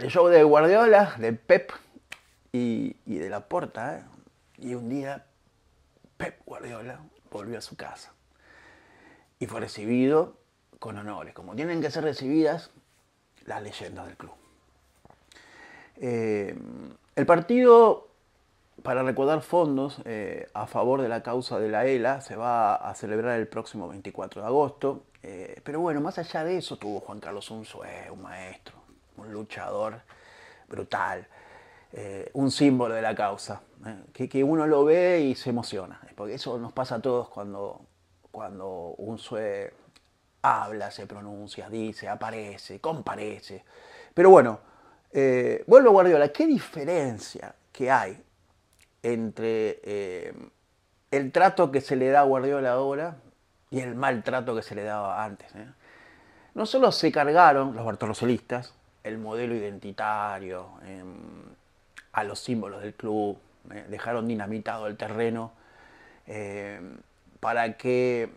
El show de Guardiola, de Pep y, de La puerta, ¿eh? Y un día Pep Guardiola volvió a su casa y fue recibido con honores, como tienen que ser recibidas las leyendas del club. Eh, el partido, para recordar fondos eh, a favor de la causa de la ELA, se va a celebrar el próximo 24 de agosto. pero bueno, más allá de eso, tuvo Juan Carlos es un maestro, un luchador brutal, eh, un símbolo de la causa, eh, que, uno lo ve y se emociona, eh, porque eso nos pasa a todos cuando, cuando un sue habla, se pronuncia, dice, aparece, comparece. Pero bueno, vuelvo a Guardiola, ¿qué diferencia que hay entre el trato que se le da a Guardiola ahora y el mal trato que se le daba antes? No solo se cargaron los bartolosolistas, el modelo identitario, em, a los símbolos del club, eh, dejaron dinamitado el terreno em, para que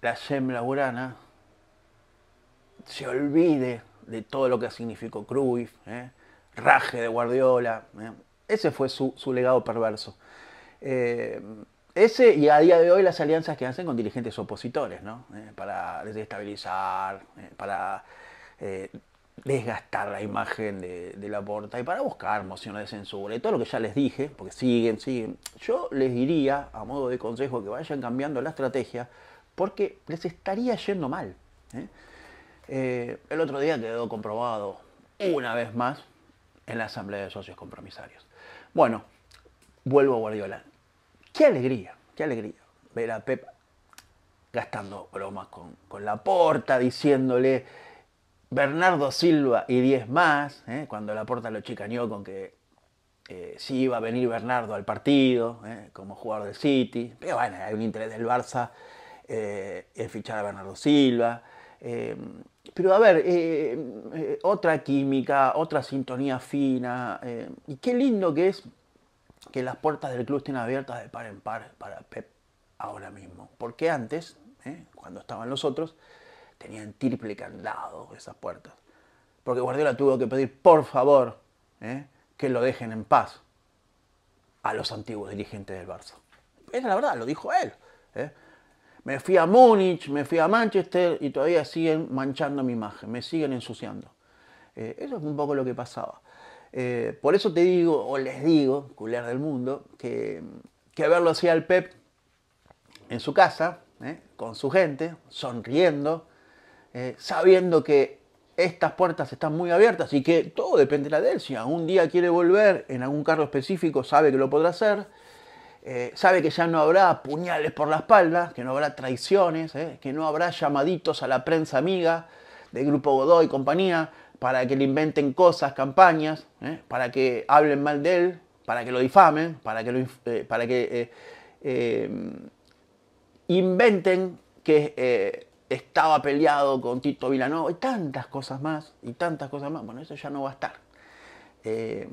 la Sembla urana se olvide de todo lo que significó Cruyff, eh, raje de Guardiola. Eh. Ese fue su, legado perverso. Em, ese y a día de hoy las alianzas que hacen con dirigentes opositores, ¿no? para desestabilizar, para eh, desgastar la imagen de, la porta y para buscar mociones de censura y todo lo que ya les dije, porque siguen, siguen. Yo les diría, a modo de consejo, que vayan cambiando la estrategia porque les estaría yendo mal. ¿eh? Eh, el otro día quedó comprobado una vez más en la Asamblea de Socios Compromisarios. Bueno, vuelvo a Guardiola. Qué alegría, qué alegría ver a Pep gastando bromas con, con la porta, diciéndole Bernardo Silva y 10 más, ¿eh? cuando la puerta lo chicañó con que eh, si sí iba a venir Bernardo al partido ¿eh? como jugador del City, pero bueno, hay un interés del Barça en fichar a Bernardo Silva. pero a ver, otra química, otra sintonía fina, y qué lindo que es que las puertas del club estén abiertas de par en par para Pep ahora mismo, porque antes, cuando estaban los otros, tenían triple candado esas puertas. Porque Guardiola tuvo que pedir, por favor, ¿eh? que lo dejen en paz a los antiguos dirigentes del Barça. Esa es la verdad, lo dijo él. ¿eh? Me fui a Múnich, me fui a Manchester y todavía siguen manchando mi imagen, me siguen ensuciando. Eh, eso es un poco lo que pasaba. por eso te digo, o les digo, culer del mundo, que, que verlo así al Pep en su casa, con su gente, sonriendo, eh, sabiendo que estas puertas están muy abiertas y que todo dependerá de él. Si algún día quiere volver en algún carro específico, sabe que lo podrá hacer. Eh, sabe que ya no habrá puñales por la espalda, que no habrá traiciones, eh, que no habrá llamaditos a la prensa amiga del Grupo Godoy y compañía para que le inventen cosas, campañas, para que hablen mal de él, para que lo difamen, para que, para que inventen que estaba peleado con Tito Vilanova y tantas cosas más, y tantas cosas más. Bueno, eso ya no va a estar. Eh,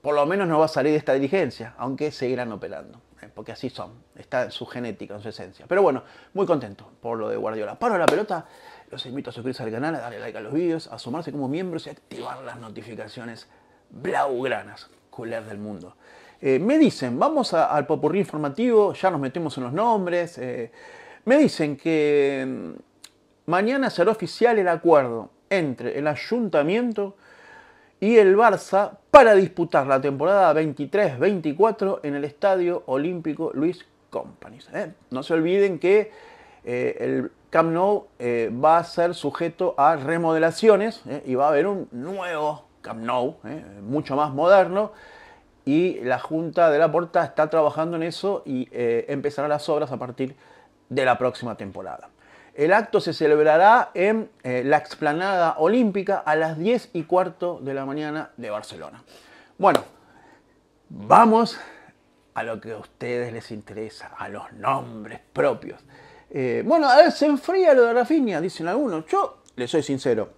por lo menos no va a salir de esta dirigencia, aunque seguirán operando, eh, porque así son, está en su genética, en su esencia. Pero bueno, muy contento por lo de Guardiola. Paro la pelota, los invito a suscribirse al canal, a darle like a los vídeos, a sumarse como miembros y activar las notificaciones blaugranas, culer del mundo. Eh, me dicen, vamos al popurrí informativo, ya nos metemos en los nombres. me dicen que Mañana será oficial el acuerdo entre el ayuntamiento y el Barça para disputar la temporada 23-24 en el Estadio Olímpico Luis Companys. ¿eh? No se olviden que eh, el Camp Nou eh, va a ser sujeto a remodelaciones y va a haber un nuevo Camp Nou, mucho más moderno. Y la Junta de la Porta está trabajando en eso y empezará las obras a partir de la próxima temporada. El acto se celebrará en eh, la explanada olímpica a las 10 y cuarto de la mañana de Barcelona. Bueno, vamos a lo que a ustedes les interesa, a los nombres propios. Eh, bueno, a ver, se enfría lo de Rafinha, dicen algunos. Yo les soy sincero.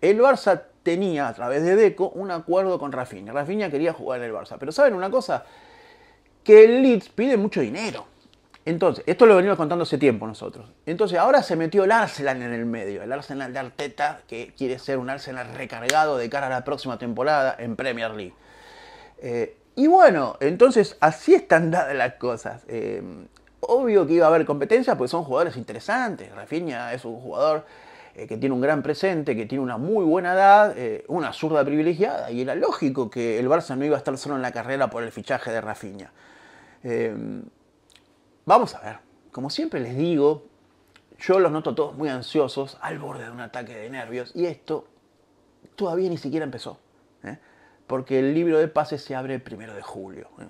El Barça tenía, a través de Deco, un acuerdo con Rafinha. Rafinha quería jugar en el Barça. Pero ¿saben una cosa? Que el Leeds pide mucho dinero. Entonces, esto lo venimos contando hace tiempo nosotros. Entonces, ahora se metió el Arsenal en el medio, el Arsenal de Arteta, que quiere ser un Arsenal recargado de cara a la próxima temporada en Premier League. Eh, y bueno, entonces así están dadas las cosas. Eh, obvio que iba a haber competencia, porque son jugadores interesantes. Rafinha es un jugador eh, que tiene un gran presente, que tiene una muy buena edad, una zurda privilegiada, y era lógico que el Barça no iba a estar solo en la carrera por el fichaje de Rafinha. Vamos a ver. Como siempre les digo, yo los noto todos muy ansiosos, al borde de un ataque de nervios, y esto todavía ni siquiera empezó. ¿eh? Porque el libro de pases se abre el primero de julio. ¿eh?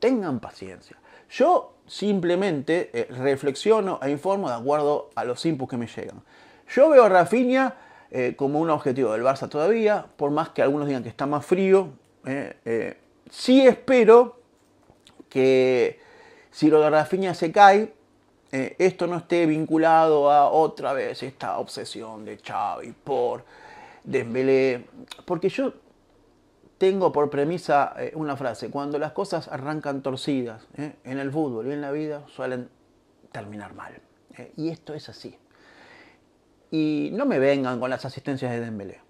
Tengan paciencia. Yo simplemente eh, reflexiono e informo de acuerdo a los inputs que me llegan. Yo veo a Rafinha como un objetivo del Barça todavía, por más que algunos digan que está más frío. sí espero que si lo de Rafinha se cae, eh, esto no esté vinculado a otra vez esta obsesión de Xavi por Dembélé, porque yo tengo por premisa eh, una frase, cuando las cosas arrancan torcidas eh, en el fútbol y en la vida suelen terminar mal, y esto es así. Y no me vengan con las asistencias de Dembélé,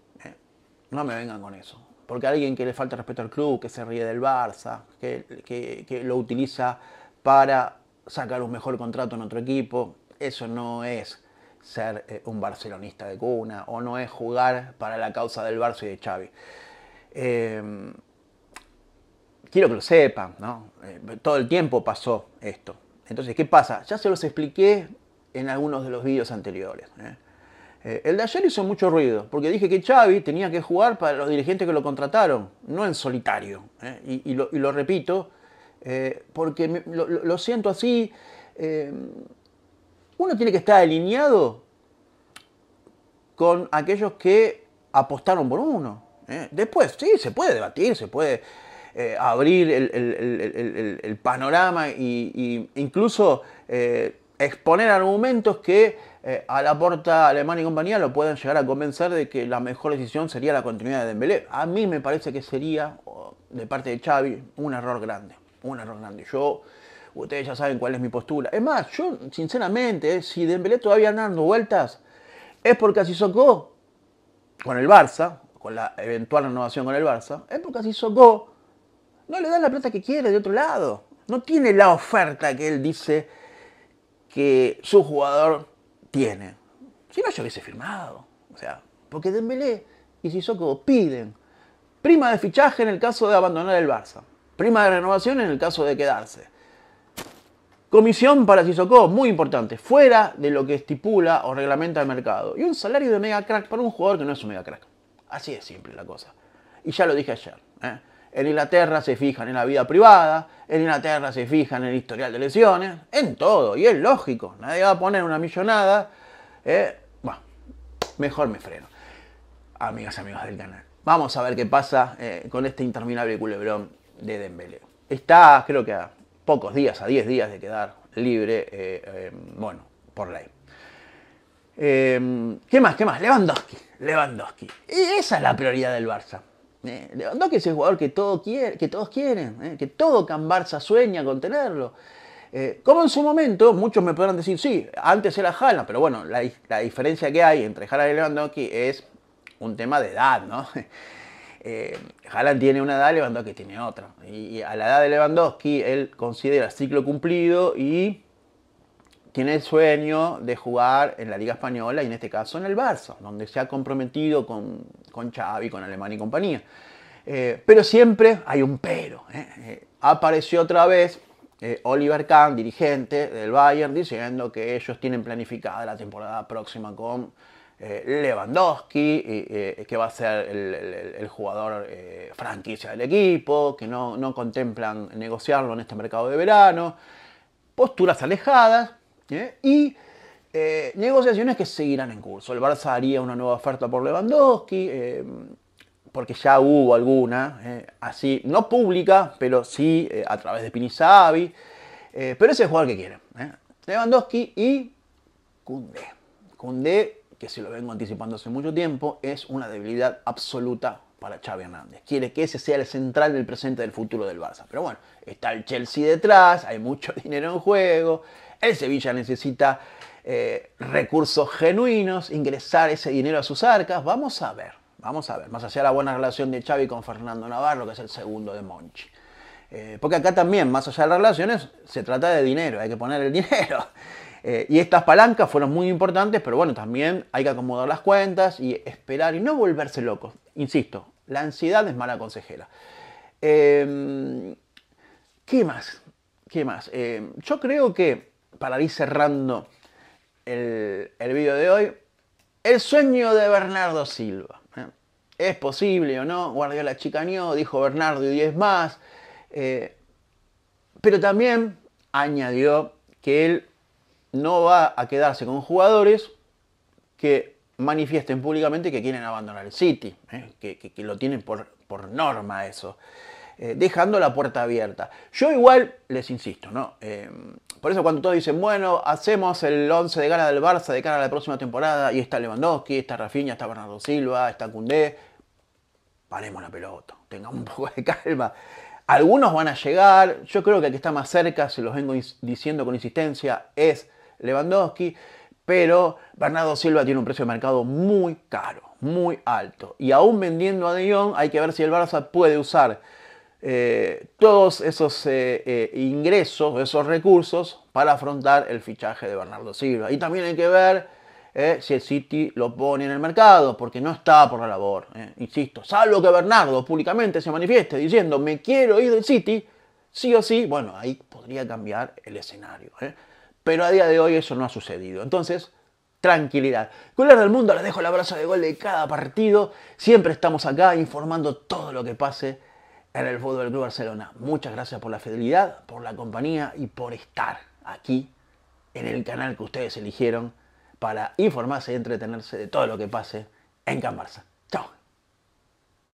no me vengan con eso, porque alguien que le falta respeto al club, que se ríe del Barça, que lo utiliza para sacar un mejor contrato en otro equipo. Eso no es ser eh, un barcelonista de cuna o no es jugar para la causa del Barça y de Xavi. Em, quiero que lo sepan, ¿no? Eh, todo el tiempo pasó esto. Entonces, ¿qué pasa? Ya se los expliqué en algunos de los vídeos anteriores. ¿eh? el de ayer hizo mucho ruido, porque dije que Xavi tenía que jugar para los dirigentes que lo contrataron, no en solitario. y lo repito, eh, porque lo, siento así. Eh, uno tiene que estar alineado con aquellos que apostaron por uno. ¿eh? Después, sí, se puede debatir, se puede abrir el, panorama e incluso exponer argumentos que a la porta alemana y compañía lo puedan llegar a convencer de que la mejor decisión sería la continuidad de Dembélé. A mí me parece que sería, de parte de Xavi, un error grande una y Yo, ustedes ya saben cuál es mi postura. Es más, yo, sinceramente, eh, si Dembélé todavía anda dando vueltas, es porque así socó con el Barça, con la eventual renovación con el Barça, es porque así socó, no le da la plata que quiere de otro lado. No tiene la oferta que él dice que su jugador tiene. Si no, yo hubiese firmado. O sea, porque Dembélé y Sissoko piden prima de fichaje en el caso de abandonar el Barça. Prima de renovación en el caso de quedarse. Comisión para Sissoko, muy importante, fuera de lo que estipula o reglamenta el mercado. Y un salario de mega crack para un jugador que no es un mega crack. Así es simple la cosa. Y ya lo dije ayer. ¿eh? En Inglaterra se fijan en la vida privada, en Inglaterra se fijan en el historial de lesiones, en todo. Y es lógico, nadie va a poner una millonada. ¿eh? Bueno, mejor me freno. Amigas, amigos del canal. Vamos a ver qué pasa eh, con este interminable culebrón de Dembélé. Está, creo que a pocos días, a 10 días de quedar libre, eh, eh, bueno, por ley. Em, ¿Qué más? ¿Qué más? Lewandowski. Lewandowski. Y e, esa es la prioridad del Barça. Eh, Lewandowski es el jugador que, todo quiere, que todos quieren, que todo Can Barça sueña con tenerlo. como en su momento, muchos me podrán decir, sí, antes era Jala, pero bueno, la, diferencia que hay entre Jala y Lewandowski es un tema de edad, ¿no? eh, Haaland tiene una edad, Lewandowski tiene otra. Y, a la edad de Lewandowski, él considera ciclo cumplido y tiene el sueño de jugar en la Liga Española y en este caso en el Barça, donde se ha comprometido con, con Xavi, con Alemania y compañía. Eh, pero siempre hay un pero. ¿eh? Eh, apareció otra vez Oliver Kahn, dirigente del Bayern, diciendo que ellos tienen planificada la temporada próxima con eh, Lewandowski, eh, que va a ser el, jugador eh, franquicia del equipo, que no, contemplan negociarlo en este mercado de verano, posturas alejadas y negociaciones que seguirán en curso. El Barça haría una nueva oferta por Lewandowski porque ya hubo alguna, así, no pública, pero sí a través de Pinizabi. pero ese es el jugador que quiere Lewandowski y Kunde que se lo vengo anticipando hace mucho tiempo, es una debilidad absoluta para Xavi Hernández. Quiere que ese sea el central del presente del futuro del Barça. Pero bueno, está el Chelsea detrás, hay mucho dinero en juego, el Sevilla necesita eh, recursos genuinos, ingresar ese dinero a sus arcas. Vamos a ver, vamos a ver, más allá de la buena relación de Xavi con Fernando Navarro, que es el segundo de Monchi. Eh, porque acá también, más allá de las relaciones, se trata de dinero, hay que poner el dinero. Eh, y estas palancas fueron muy importantes, pero bueno, también hay que acomodar las cuentas y esperar y no volverse locos. Insisto, la ansiedad es mala consejera. Em, ¿Qué más? ¿Qué más? Em, yo creo que, para ir cerrando el, el vídeo de hoy, el sueño de Bernardo Silva. ¿eh? ¿Es posible o no? Guardiola chicaneó, dijo Bernardo y 10 más. Eh, pero también añadió que él no va a quedarse con jugadores que manifiesten públicamente que quieren abandonar el City, ¿eh? que, lo tienen por, por norma eso, eh, dejando la puerta abierta. Yo igual les insisto, ¿no? Eh, por eso cuando todos dicen, bueno, hacemos el 11 de gala del Barça de cara a la próxima temporada, y está Lewandowski, está Rafinha, está Bernardo Silva, está Cundé, paremos la pelota, tengamos un poco de calma. Algunos van a llegar, yo creo que el que está más cerca, se los vengo diciendo con insistencia, es Lewandowski, pero Bernardo Silva tiene un precio de mercado muy caro, muy alto. Y aún vendiendo a De Jong, hay que ver si el Barça puede usar eh, todos esos eh, eh, ingresos, esos recursos para afrontar el fichaje de Bernardo Silva. Y también hay que ver si el City lo pone en el mercado, porque no está por la labor. Insisto, salvo que Bernardo públicamente se manifieste diciendo me quiero ir del City, sí o sí, bueno, ahí podría cambiar el escenario. Pero a día de hoy eso no ha sucedido. Entonces, tranquilidad. Colar del mundo, les dejo el abrazo de gol de cada partido. Siempre estamos acá informando todo lo que pase en el Fútbol Club Barcelona. Muchas gracias por la fidelidad, por la compañía y por estar aquí en el canal que ustedes eligieron para informarse y entretenerse de todo lo que pase en Can Barça. Chao.